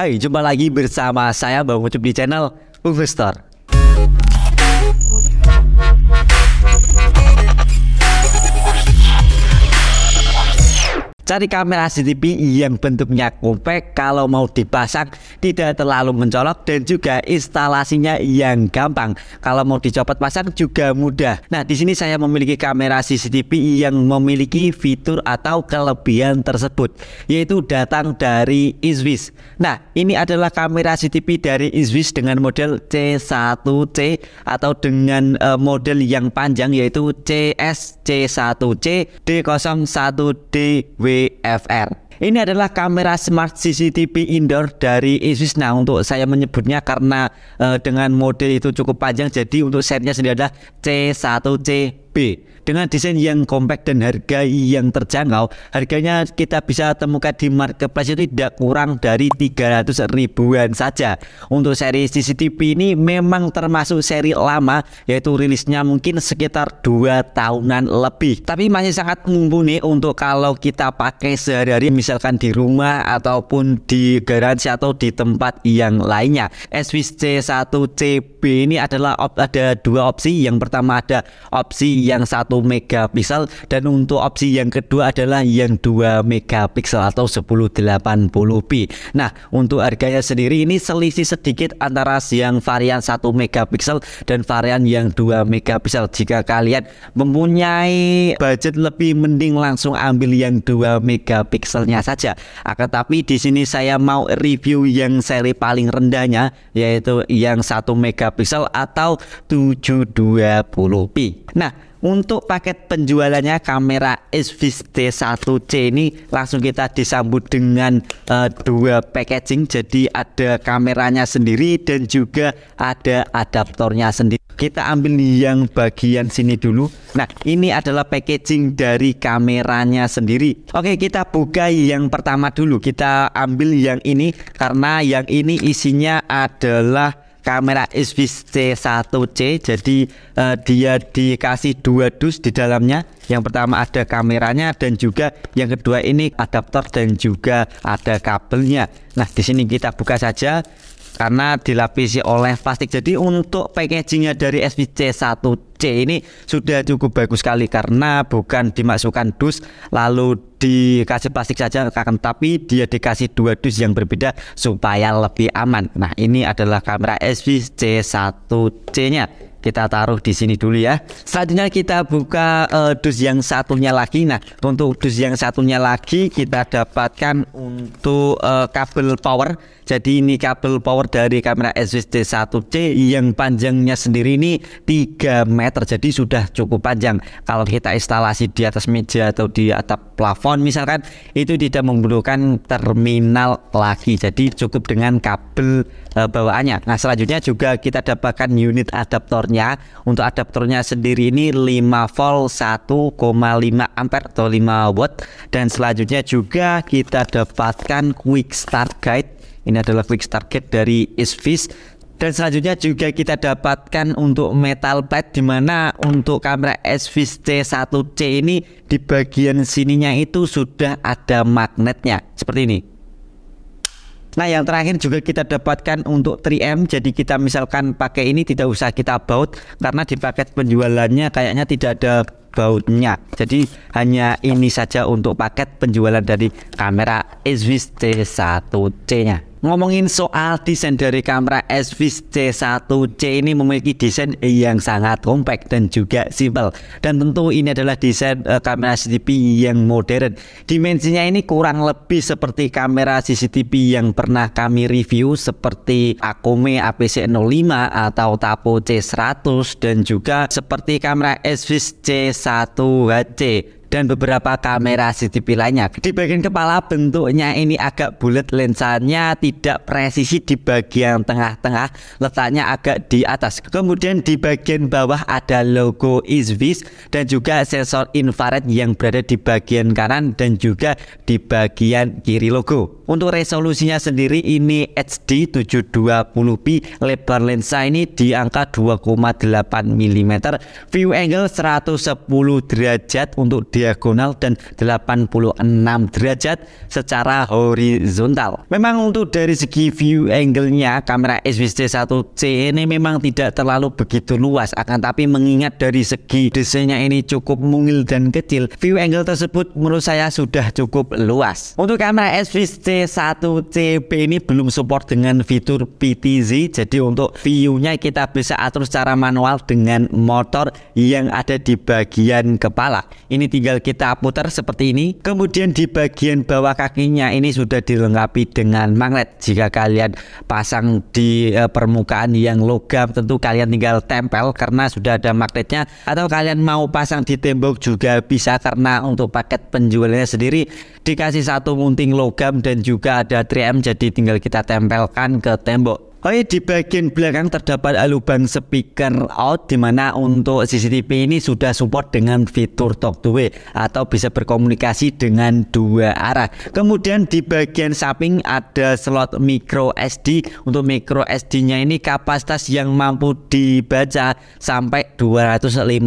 Hai, jumpa lagi bersama saya Bang Ucup di channel Store Cari kamera CCTV yang bentuknya compact kalau mau dipasang tidak terlalu mencolok dan juga instalasinya yang gampang. Kalau mau dicopot pasang juga mudah. Nah, di sini saya memiliki kamera CCTV yang memiliki fitur atau kelebihan tersebut yaitu datang dari Iswis Nah, ini adalah kamera CCTV dari Iswis dengan model C1C atau dengan uh, model yang panjang yaitu CSC1C D01DW DVR. Ini adalah kamera smart CCTV indoor dari Asus. Nah, untuk saya menyebutnya karena e, dengan model itu cukup panjang, jadi untuk setnya sendiri adalah C1CB dengan desain yang compact dan harga yang terjangkau harganya kita bisa temukan di marketplace itu tidak kurang dari 300 ribuan saja untuk seri CCTV ini memang termasuk seri lama yaitu rilisnya mungkin sekitar 2 tahunan lebih tapi masih sangat mumpuni untuk kalau kita pakai sehari-hari misalkan di rumah ataupun di garansi atau di tempat yang lainnya svc 1 cb ini adalah ada dua opsi yang pertama ada opsi yang satu megapiksel dan untuk opsi yang kedua adalah yang 2 megapiksel atau 1080p. Nah, untuk harganya sendiri ini selisih sedikit antara yang varian 1 megapiksel dan varian yang 2 megapiksel. Jika kalian mempunyai budget lebih mending langsung ambil yang 2 megapikselnya saja. Akan ah, tapi di sini saya mau review yang seri paling rendahnya yaitu yang 1 megapiksel atau 720p. Nah, untuk paket penjualannya kamera SVT1C ini langsung kita disambut dengan uh, dua packaging jadi ada kameranya sendiri dan juga ada adaptornya sendiri. Kita ambil yang bagian sini dulu. Nah, ini adalah packaging dari kameranya sendiri. Oke, kita buka yang pertama dulu. Kita ambil yang ini karena yang ini isinya adalah kamera SVC1C jadi uh, dia dikasih dua dus di dalamnya yang pertama ada kameranya dan juga yang kedua ini adaptor dan juga ada kabelnya nah di sini kita buka saja karena dilapisi oleh plastik. Jadi untuk packagingnya dari SVC 1C ini sudah cukup bagus sekali karena bukan dimasukkan dus lalu dikasih plastik saja akan tapi dia dikasih dua dus yang berbeda supaya lebih aman nah ini adalah kamera SV C1C nya kita taruh di sini dulu ya. Selanjutnya kita buka uh, dus yang satunya lagi. Nah, untuk dus yang satunya lagi kita dapatkan untuk uh, kabel power. Jadi ini kabel power dari kamera SWD 1C yang panjangnya sendiri ini 3 meter. Jadi sudah cukup panjang. Kalau kita instalasi di atas meja atau di atap plafon misalkan itu tidak membutuhkan terminal lagi. Jadi cukup dengan kabel uh, bawaannya. Nah, selanjutnya juga kita dapatkan unit adaptor adaptornya Untuk adaptornya sendiri ini 5 volt 1,5 ampere atau 5 watt dan selanjutnya juga kita dapatkan quick start guide. Ini adalah quick start guide dari Isvis dan selanjutnya juga kita dapatkan untuk metal pad dimana untuk kamera SVC 1C ini di bagian sininya itu sudah ada magnetnya seperti ini. Nah yang terakhir juga kita dapatkan untuk 3M Jadi kita misalkan pakai ini tidak usah kita baut Karena di paket penjualannya kayaknya tidak ada bautnya Jadi hanya ini saja untuk paket penjualan dari kamera Iswiss T1C nya Ngomongin soal desain dari kamera SVIS C1C ini memiliki desain yang sangat kompak dan juga simpel Dan tentu ini adalah desain uh, kamera CCTV yang modern Dimensinya ini kurang lebih seperti kamera CCTV yang pernah kami review Seperti Akome APC05 atau Tapo C100 Dan juga seperti kamera SVIS C1HC dan beberapa kamera CCTV lainnya. Di bagian kepala bentuknya ini agak bulat, lensanya tidak presisi di bagian tengah-tengah, letaknya agak di atas. Kemudian di bagian bawah ada logo ISVIS dan juga sensor infrared yang berada di bagian kanan dan juga di bagian kiri logo. Untuk resolusinya sendiri ini HD 720p, lebar lensa ini di angka 2,8 mm, view angle 110 derajat untuk di diagonal dan 86 derajat secara horizontal. Memang untuk dari segi view angle-nya kamera SWC-1C ini memang tidak terlalu begitu luas akan tapi mengingat dari segi desainnya ini cukup mungil dan kecil view angle tersebut menurut saya sudah cukup luas. Untuk kamera swc 1 CP ini belum support dengan fitur PTZ jadi untuk view-nya kita bisa atur secara manual dengan motor yang ada di bagian kepala. Ini tinggal tinggal kita putar seperti ini kemudian di bagian bawah kakinya ini sudah dilengkapi dengan magnet jika kalian pasang di e, permukaan yang logam tentu kalian tinggal tempel karena sudah ada magnetnya atau kalian mau pasang di tembok juga bisa karena untuk paket penjualnya sendiri dikasih satu munting logam dan juga ada 3M jadi tinggal kita tempelkan ke tembok Oke, di bagian belakang terdapat lubang speaker out di mana untuk CCTV ini sudah support dengan fitur talk to way atau bisa berkomunikasi dengan dua arah. Kemudian di bagian samping ada slot micro SD. Untuk micro SD-nya ini kapasitas yang mampu dibaca sampai 256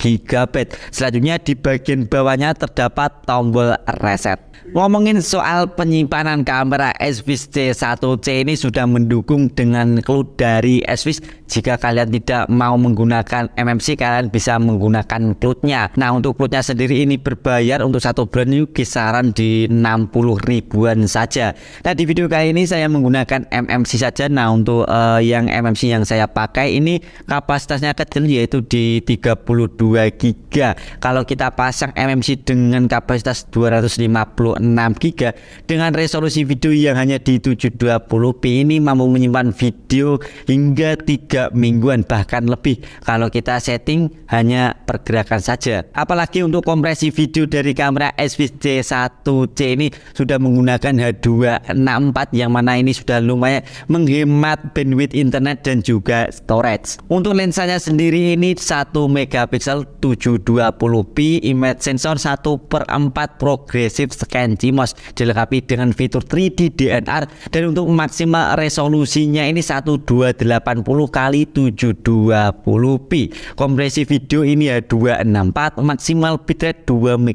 GB. Selanjutnya di bagian bawahnya terdapat tombol reset ngomongin soal penyimpanan kamera Svc C1C ini sudah mendukung dengan clue dari Svc. jika kalian tidak mau menggunakan MMC kalian bisa menggunakan clue-nya nah untuk clue-nya sendiri ini berbayar untuk satu brand new kisaran di 60 ribuan saja nah di video kali ini saya menggunakan MMC saja nah untuk uh, yang MMC yang saya pakai ini kapasitasnya kecil yaitu di 32 GB kalau kita pasang MMC dengan kapasitas 250 giga dengan resolusi video yang hanya di 720p ini mampu menyimpan video hingga 3 mingguan bahkan lebih kalau kita setting hanya pergerakan saja apalagi untuk kompresi video dari kamera SVJ1C ini sudah menggunakan H264 yang mana ini sudah lumayan menghemat bandwidth internet dan juga storage untuk lensanya sendiri ini 1 megapiksel 720p image sensor 1 per 4 progresif scan scan CMOS dilengkapi dengan fitur 3D DNR dan untuk maksimal resolusinya ini 1280 kali 720p kompresi video ini ya 264 maksimal bitrate 2 MB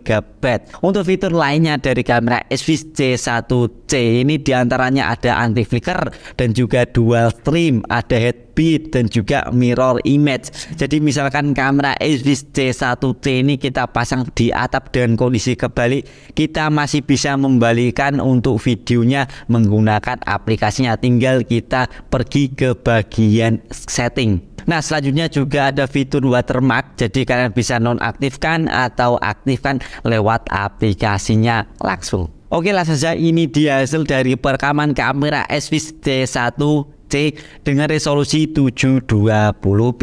untuk fitur lainnya dari kamera Swiss C1C ini diantaranya ada anti flicker dan juga dual stream ada head speed dan juga mirror image. Jadi misalkan kamera Asus C1T ini kita pasang di atap dan kondisi kebalik, kita masih bisa membalikan untuk videonya menggunakan aplikasinya. Tinggal kita pergi ke bagian setting. Nah selanjutnya juga ada fitur watermark Jadi kalian bisa nonaktifkan atau aktifkan lewat aplikasinya langsung Oke lah saja ini dia hasil dari perekaman kamera svc 1 C dengan resolusi 720p.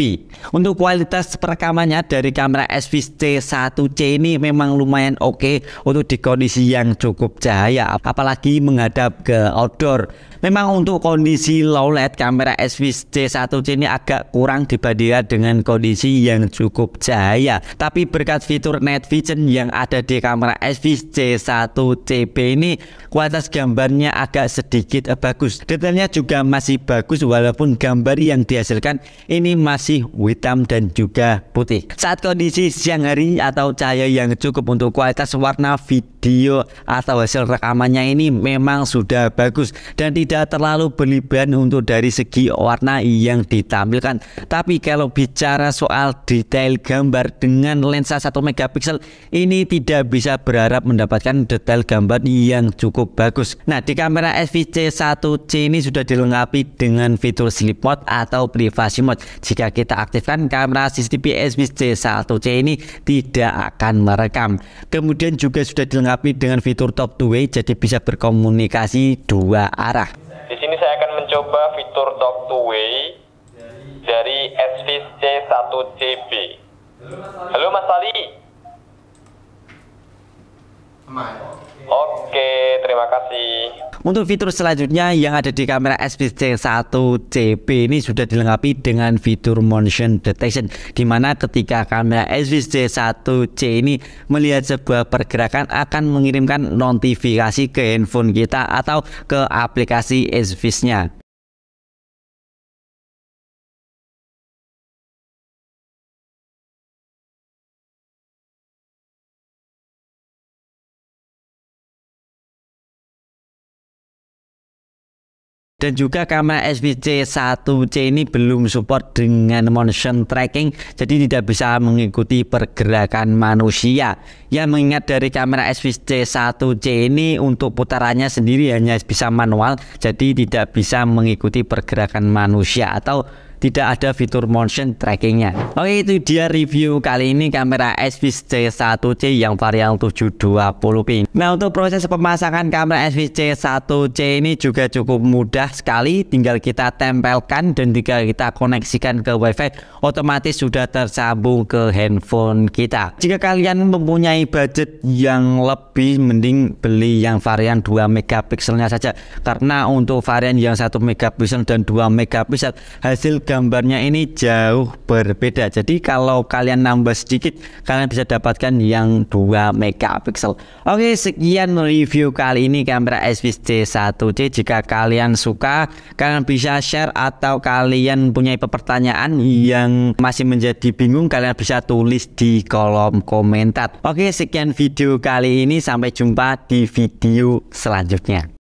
Untuk kualitas perekamannya dari kamera SVC 1C ini memang lumayan oke okay untuk di kondisi yang cukup cahaya apalagi menghadap ke outdoor. Memang untuk kondisi low light kamera SVC1C ini agak kurang dibandingkan dengan kondisi yang cukup cahaya. Tapi berkat fitur night vision yang ada di kamera SVC1CB ini kualitas gambarnya agak sedikit eh, bagus. Detailnya juga masih bagus walaupun gambar yang dihasilkan ini masih hitam dan juga putih. Saat kondisi siang hari atau cahaya yang cukup untuk kualitas warna video atau hasil rekamannya ini memang sudah bagus dan tidak tidak terlalu berlebihan untuk dari segi warna yang ditampilkan. Tapi kalau bicara soal detail gambar dengan lensa 1 megapiksel ini tidak bisa berharap mendapatkan detail gambar yang cukup bagus. Nah, di kamera SVC1C ini sudah dilengkapi dengan fitur sleep mode atau privacy mode. Jika kita aktifkan kamera CCTV SVC1C ini tidak akan merekam. Kemudian juga sudah dilengkapi dengan fitur top to way jadi bisa berkomunikasi dua arah. Two Way dari SVC1CB. Halo Mas Ali. Oke, terima kasih. Untuk fitur selanjutnya yang ada di kamera SVC1CB ini sudah dilengkapi dengan fitur motion detection di mana ketika kamera SVC1C ini melihat sebuah pergerakan akan mengirimkan notifikasi ke handphone kita atau ke aplikasi SVC-nya. Dan juga kamera SVC1C ini belum support dengan motion tracking, jadi tidak bisa mengikuti pergerakan manusia. Ya mengingat dari kamera SVC1C ini untuk putarannya sendiri hanya bisa manual, jadi tidak bisa mengikuti pergerakan manusia atau tidak ada fitur motion trackingnya Oke itu dia review kali ini kamera svc C1C yang varian 720p Nah untuk proses pemasangan kamera svc C1C ini juga cukup mudah sekali Tinggal kita tempelkan dan jika kita koneksikan ke wifi Otomatis sudah tersambung ke handphone kita Jika kalian mempunyai budget yang lebih mending beli yang varian 2 megapikselnya saja Karena untuk varian yang 1 megapiksel dan 2 megapiksel hasil gambarnya ini jauh berbeda. Jadi kalau kalian nambah sedikit, kalian bisa dapatkan yang 2 megapiksel. Oke, sekian review kali ini kamera SVC 1 c Jika kalian suka, kalian bisa share atau kalian punya pertanyaan yang masih menjadi bingung, kalian bisa tulis di kolom komentar. Oke, sekian video kali ini. Sampai jumpa di video selanjutnya.